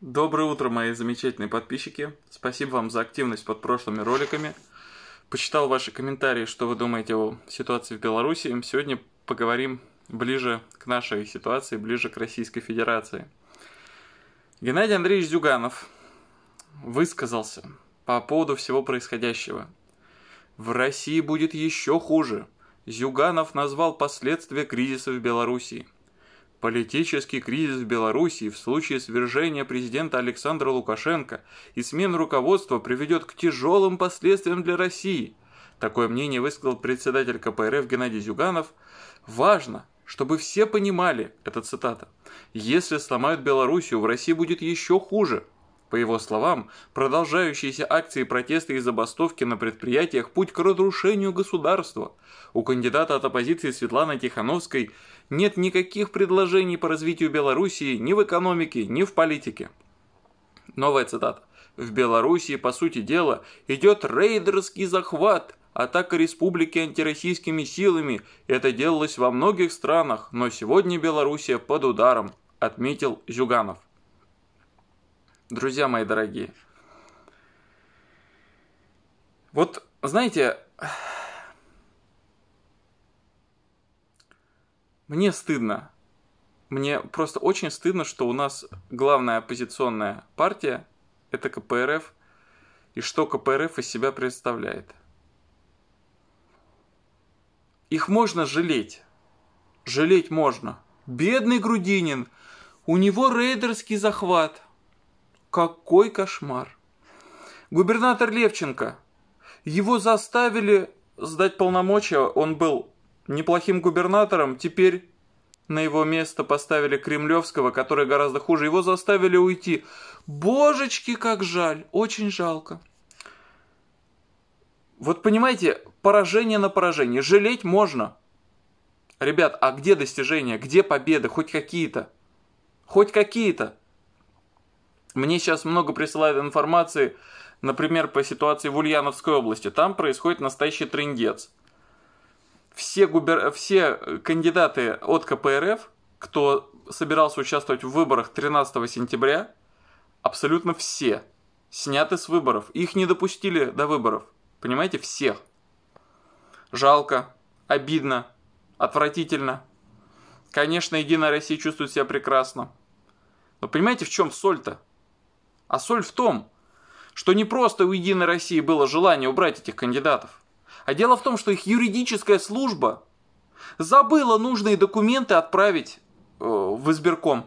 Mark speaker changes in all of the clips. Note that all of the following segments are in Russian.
Speaker 1: Доброе утро, мои замечательные подписчики. Спасибо вам за активность под прошлыми роликами. Почитал ваши комментарии, что вы думаете о ситуации в Беларуси. Сегодня поговорим ближе к нашей ситуации, ближе к Российской Федерации. Геннадий Андреевич Зюганов высказался по поводу всего происходящего. В России будет еще хуже. Зюганов назвал последствия кризиса в Белоруссии – Политический кризис в Белоруссии в случае свержения президента Александра Лукашенко и смен руководства приведет к тяжелым последствиям для России. Такое мнение высказал председатель КПРФ Геннадий Зюганов. Важно, чтобы все понимали, это цитата, если сломают Белоруссию, в России будет еще хуже – по его словам, продолжающиеся акции протеста и забастовки на предприятиях – путь к разрушению государства. У кандидата от оппозиции Светланы Тихановской нет никаких предложений по развитию Белоруссии ни в экономике, ни в политике. Новая цитата. «В Белоруссии, по сути дела, идет рейдерский захват, атака республики антироссийскими силами. Это делалось во многих странах, но сегодня Белоруссия под ударом», отметил Зюганов. Друзья мои дорогие, вот, знаете, мне стыдно. Мне просто очень стыдно, что у нас главная оппозиционная партия – это КПРФ, и что КПРФ из себя представляет. Их можно жалеть. Жалеть можно. Бедный Грудинин, у него рейдерский захват – какой кошмар. Губернатор Левченко. Его заставили сдать полномочия. Он был неплохим губернатором. Теперь на его место поставили Кремлевского, который гораздо хуже. Его заставили уйти. Божечки, как жаль. Очень жалко. Вот понимаете, поражение на поражение. Жалеть можно. Ребят, а где достижения? Где победы? Хоть какие-то. Хоть какие-то. Мне сейчас много присылают информации, например, по ситуации в Ульяновской области. Там происходит настоящий трендец. Все, губер... все кандидаты от КПРФ, кто собирался участвовать в выборах 13 сентября, абсолютно все сняты с выборов. Их не допустили до выборов. Понимаете, всех. Жалко, обидно, отвратительно. Конечно, Единая Россия чувствует себя прекрасно. Но понимаете, в чем соль-то? А соль в том, что не просто у «Единой России» было желание убрать этих кандидатов, а дело в том, что их юридическая служба забыла нужные документы отправить э, в избирком.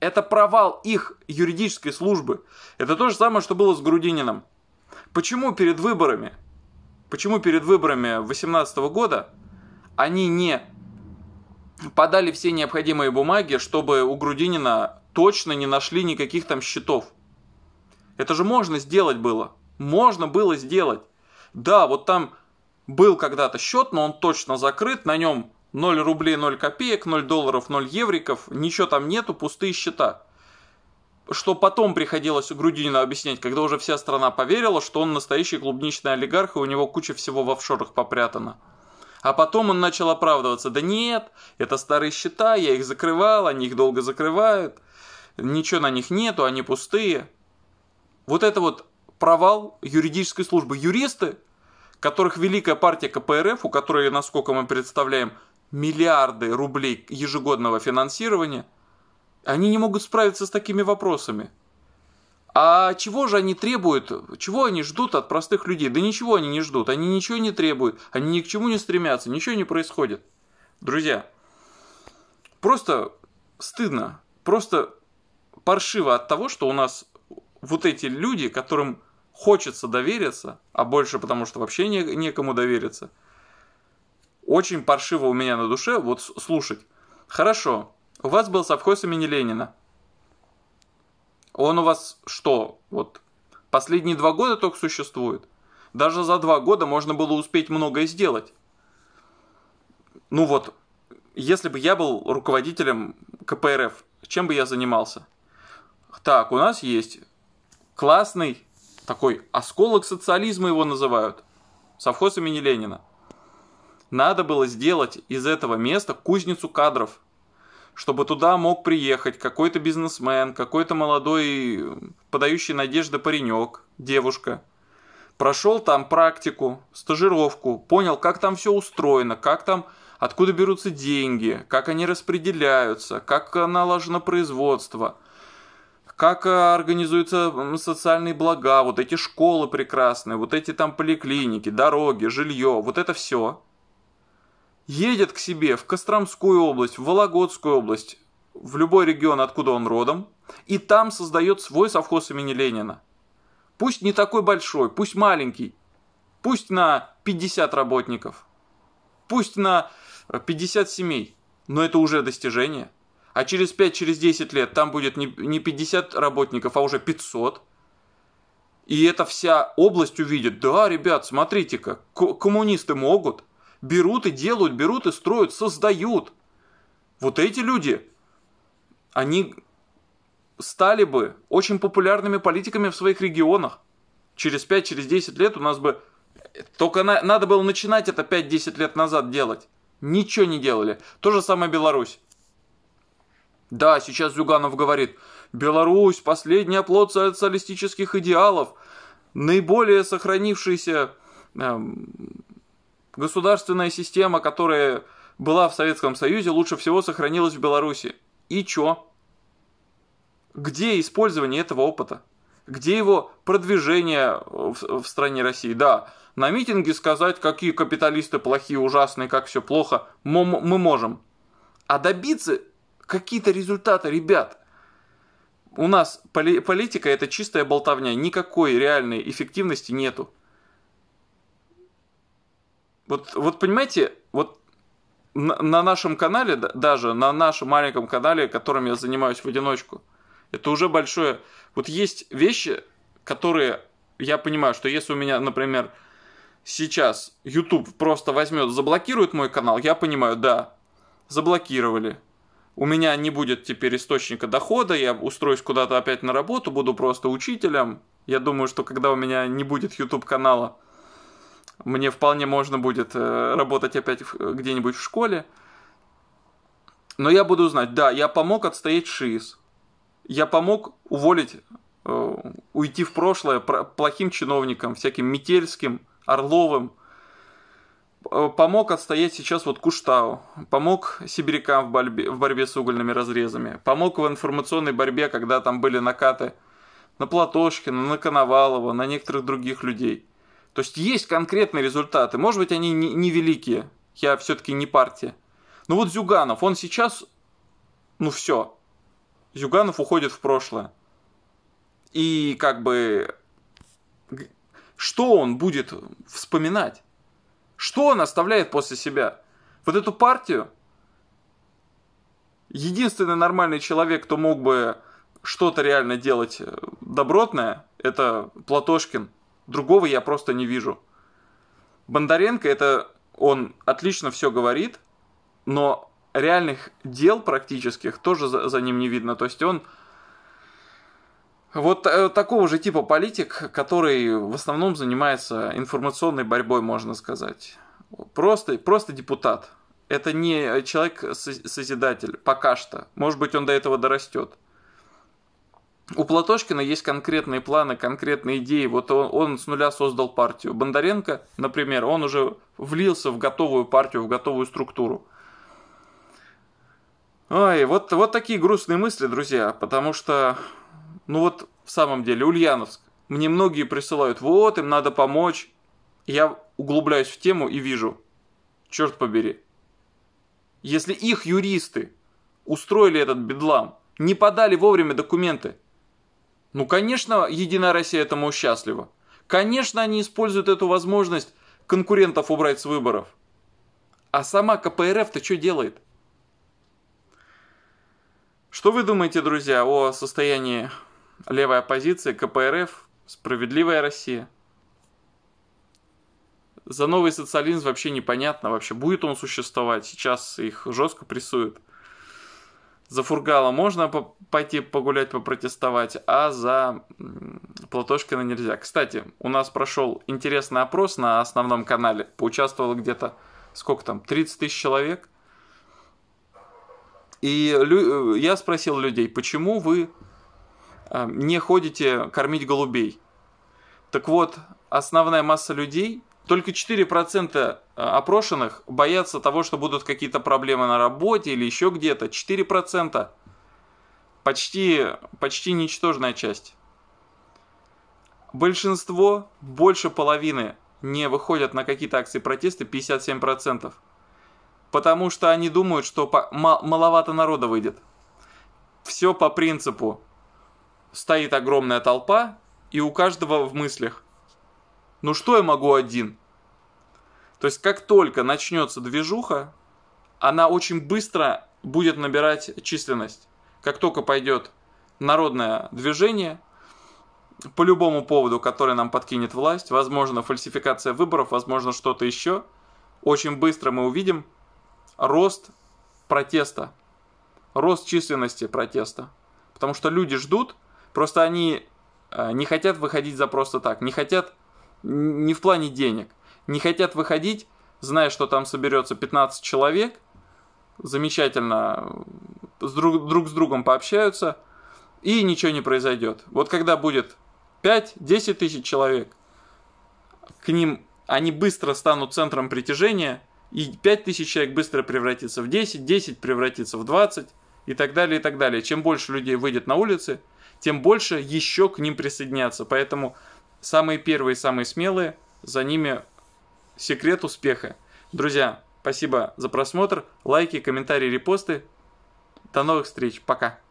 Speaker 1: Это провал их юридической службы. Это то же самое, что было с Грудининым. Почему перед выборами, почему перед выборами 2018 года они не подали все необходимые бумаги, чтобы у Грудинина точно не нашли никаких там счетов. Это же можно сделать было. Можно было сделать. Да, вот там был когда-то счет, но он точно закрыт, на нем 0 рублей 0 копеек, 0 долларов 0 евриков, ничего там нету, пустые счета. Что потом приходилось Грудинину объяснять, когда уже вся страна поверила, что он настоящий клубничный олигарх и у него куча всего в офшорах попрятана. А потом он начал оправдываться. Да нет, это старые счета, я их закрывал, они их долго закрывают. Ничего на них нету, они пустые. Вот это вот провал юридической службы. Юристы, которых великая партия КПРФ, у которой, насколько мы представляем, миллиарды рублей ежегодного финансирования, они не могут справиться с такими вопросами. А чего же они требуют, чего они ждут от простых людей? Да ничего они не ждут, они ничего не требуют, они ни к чему не стремятся, ничего не происходит. Друзья, просто стыдно, просто паршиво от того, что у нас вот эти люди, которым хочется довериться, а больше потому, что вообще не, некому довериться, очень паршиво у меня на душе вот слушать. Хорошо, у вас был совхоз имени Ленина – он у вас что, вот последние два года только существует? Даже за два года можно было успеть многое сделать. Ну вот, если бы я был руководителем КПРФ, чем бы я занимался? Так, у нас есть классный такой осколок социализма его называют. Совхоз имени Ленина. Надо было сделать из этого места кузницу кадров чтобы туда мог приехать какой-то бизнесмен, какой-то молодой, подающий надежды паренек, девушка. Прошел там практику, стажировку, понял, как там все устроено, как там, откуда берутся деньги, как они распределяются, как налажено производство, как э, организуются социальные блага, вот эти школы прекрасные, вот эти там поликлиники, дороги, жилье, вот это все – едет к себе в Костромскую область, в Вологодскую область, в любой регион, откуда он родом, и там создает свой совхоз имени Ленина. Пусть не такой большой, пусть маленький, пусть на 50 работников, пусть на 50 семей, но это уже достижение. А через 5-10 через лет там будет не 50 работников, а уже 500. И эта вся область увидит, да, ребят, смотрите-ка, коммунисты могут – берут и делают, берут и строят, создают. Вот эти люди, они стали бы очень популярными политиками в своих регионах. Через 5-10 через лет у нас бы... Только на... надо было начинать это 5-10 лет назад делать. Ничего не делали. То же самое Беларусь. Да, сейчас Зюганов говорит, Беларусь – последний оплот социалистических идеалов, наиболее сохранившийся эм, Государственная система, которая была в Советском Союзе, лучше всего сохранилась в Беларуси. И чё? Где использование этого опыта? Где его продвижение в, в стране России? Да, на митинге сказать, какие капиталисты плохие, ужасные, как все плохо, мы, мы можем. А добиться какие-то результаты, ребят. У нас поли политика это чистая болтовня, никакой реальной эффективности нету. Вот, вот понимаете, вот на, нашем канале, даже на нашем маленьком канале, которым я занимаюсь в одиночку, это уже большое. Вот есть вещи, которые я понимаю, что если у меня, например, сейчас YouTube просто возьмет, заблокирует мой канал, я понимаю, да, заблокировали. У меня не будет теперь источника дохода, я устроюсь куда-то опять на работу, буду просто учителем. Я думаю, что когда у меня не будет YouTube канала, мне вполне можно будет э, работать опять э, где-нибудь в школе. Но я буду знать, да, я помог отстоять ШИИС. Я помог уволить, э, уйти в прошлое плохим чиновникам, всяким Метельским, Орловым. Помог отстоять сейчас вот Куштау, помог сибирякам в борьбе, в борьбе с угольными разрезами, помог в информационной борьбе, когда там были накаты на Платошкина, на Коновалова, на некоторых других людей – то есть есть конкретные результаты. Может быть, они не, не великие. Я все-таки не партия. Но вот Зюганов, он сейчас, ну все. Зюганов уходит в прошлое. И как бы, что он будет вспоминать? Что он оставляет после себя? Вот эту партию, единственный нормальный человек, кто мог бы что-то реально делать добротное, это Платошкин. Другого я просто не вижу. Бондаренко это он отлично все говорит, но реальных дел практических тоже за, за ним не видно. То есть он вот э, такого же типа политик, который в основном занимается информационной борьбой, можно сказать. Просто, просто депутат. Это не человек-созидатель пока что. Может быть, он до этого дорастет у Платошкина есть конкретные планы, конкретные идеи. Вот он, он с нуля создал партию. Бондаренко, например, он уже влился в готовую партию, в готовую структуру. Ой, вот, вот такие грустные мысли, друзья, потому что, ну вот, в самом деле, Ульяновск. Мне многие присылают, вот, им надо помочь. Я углубляюсь в тему и вижу, черт побери, если их юристы устроили этот бедлам, не подали вовремя документы, ну, конечно, Единая Россия этому счастлива. Конечно, они используют эту возможность конкурентов убрать с выборов. А сама КПРФ-то что делает? Что вы думаете, друзья, о состоянии левой оппозиции, КПРФ, справедливая Россия? За новый социализм вообще непонятно, вообще будет он существовать, сейчас их жестко прессуют – за Фургала можно по пойти погулять, попротестовать, а за Платошкина нельзя. Кстати, у нас прошел интересный опрос на основном канале. Поучаствовало где-то, сколько там, 30 тысяч человек. И э, я спросил людей, почему вы э, не ходите кормить голубей? Так вот, основная масса людей только 4% э, опрошенных боятся того, что будут какие-то проблемы на работе или еще где-то. 4%. Почти, почти ничтожная часть. Большинство, больше половины, не выходят на какие-то акции протеста, 57%. Потому что они думают, что по- маловато народа выйдет. Все по принципу. Стоит огромная толпа, и у каждого в мыслях ну что я могу один? То есть как только начнется движуха, она очень быстро будет набирать численность. Как только пойдет народное движение, по любому поводу, который нам подкинет власть, возможно фальсификация выборов, возможно что-то еще, очень быстро мы увидим рост протеста, рост численности протеста. Потому что люди ждут, просто они э, не хотят выходить за просто так, не хотят не в плане денег. Не хотят выходить, зная, что там соберется 15 человек, замечательно с друг, друг с другом пообщаются, и ничего не произойдет. Вот когда будет 5-10 тысяч человек, к ним они быстро станут центром притяжения, и 5 тысяч человек быстро превратится в 10, 10 превратится в 20 и так далее, и так далее. Чем больше людей выйдет на улицы, тем больше еще к ним присоединятся. Поэтому Самые первые, самые смелые, за ними секрет успеха. Друзья, спасибо за просмотр, лайки, комментарии, репосты. До новых встреч, пока!